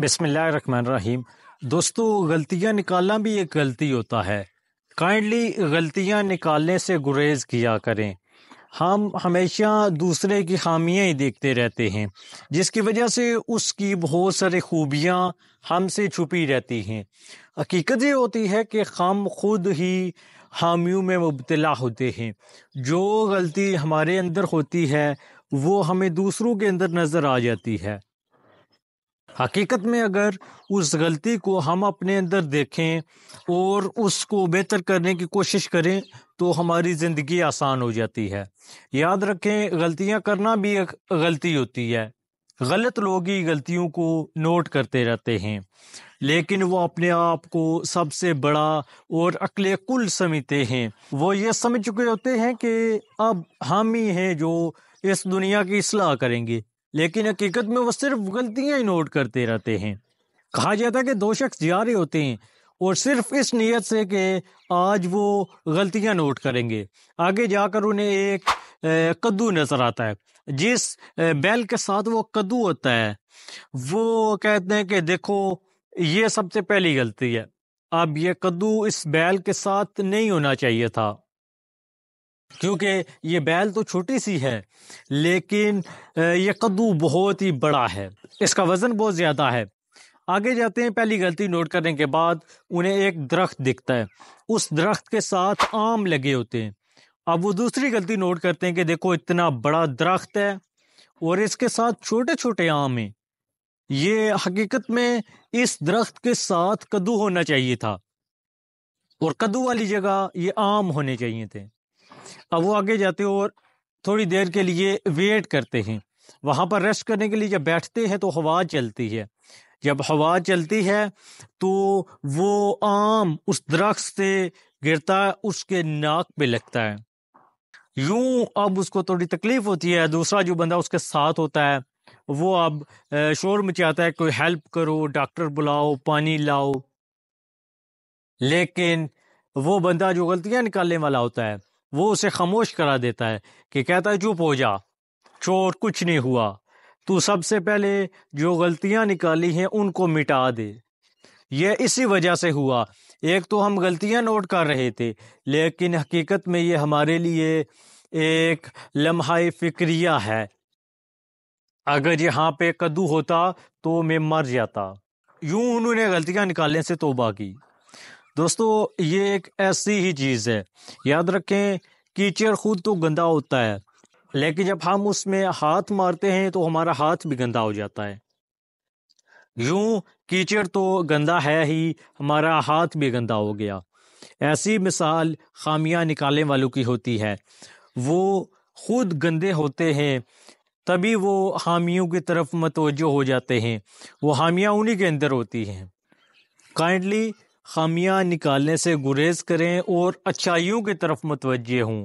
बिसमीम दोस्तों गलतियां निकालना भी एक गलती होता है काइंडली गलतियां निकालने से गुरेज किया करें हम हमेशा दूसरे की खामियां ही देखते रहते हैं जिसकी वजह से उसकी बहुत सारी खूबियां हमसे छुपी रहती हैं हकीकत ये होती है कि हम खुद ही हामियों में मुबतला होते हैं जो गलती हमारे अंदर होती है वो हमें दूसरों के अंदर नज़र आ जाती है हकीकत में अगर उस गलती को हम अपने अंदर देखें और उसको बेहतर करने की कोशिश करें तो हमारी ज़िंदगी आसान हो जाती है याद रखें गलतियां करना भी एक गलती होती है गलत लोग ही गलतियों को नोट करते रहते हैं लेकिन वो अपने आप को सबसे बड़ा और अकल कुल समझते हैं वो ये समझ चुके होते हैं कि अब हम ही हैं जो इस दुनिया की असलाह करेंगे लेकिन हकीकत में वो सिर्फ गलतियां ही नोट करते रहते हैं कहा जाता है कि दो शख्स रहे होते हैं और सिर्फ इस नीयत से कि आज वो गलतियां नोट करेंगे आगे जाकर उन्हें एक कद्दू नज़र आता है जिस बैल के साथ वो कद्दू होता है वो कहते हैं कि देखो ये सबसे पहली गलती है अब ये कद्दू इस बैल के साथ नहीं होना चाहिए था क्योंकि ये बैल तो छोटी सी है लेकिन ये कद्दू बहुत ही बड़ा है इसका वज़न बहुत ज़्यादा है आगे जाते हैं पहली गलती नोट करने के बाद उन्हें एक दरख्त दिखता है उस दरख्त के साथ आम लगे होते हैं अब वो दूसरी गलती नोट करते हैं कि देखो इतना बड़ा दरख्त है और इसके साथ छोटे छोटे आम हैं ये हकीकत में इस दरख्त के साथ कद्दू होना चाहिए था और कद्दू वाली जगह ये आम होने चाहिए थे अब वो आगे जाते हैं और थोड़ी देर के लिए वेट करते हैं वहाँ पर रेस्ट करने के लिए जब बैठते हैं तो हवा चलती है जब हवा चलती है तो वो आम उस दरख्त से गिरता है उसके नाक पे लगता है यूं अब उसको थोड़ी तकलीफ होती है दूसरा जो बंदा उसके साथ होता है वो अब शोर मचाता है कोई हेल्प करो डॉक्टर बुलाओ पानी लाओ लेकिन वो बंदा जो गलतियां निकालने वाला होता है वो उसे खामोश करा देता है कि कहता है चुप हो जा चोर कुछ नहीं हुआ तू सबसे पहले जो गलतियां निकाली हैं उनको मिटा दे यह इसी वजह से हुआ एक तो हम गलतियां नोट कर रहे थे लेकिन हकीकत में ये हमारे लिए एक लम्हा फिक्रिया है अगर यहाँ पे कद्दू होता तो मैं मर जाता यूं उन्होंने गलतियां निकालने से तोबा की दोस्तों ये एक ऐसी ही चीज़ है याद रखें कीचड़ खुद तो गंदा होता है लेकिन जब हम उसमें हाथ मारते हैं तो हमारा हाथ भी गंदा हो जाता है यूं कीचड़ तो गंदा है ही हमारा हाथ भी गंदा हो गया ऐसी मिसाल खामियां निकालने वालों की होती है वो खुद गंदे होते हैं तभी वो हामियों की तरफ मतवजो हो जाते हैं वो हामियाँ उन्हीं के अंदर होती हैं काइंडली खामियां निकालने से गुरेज करें और अच्छाइयों की तरफ मतवजह हों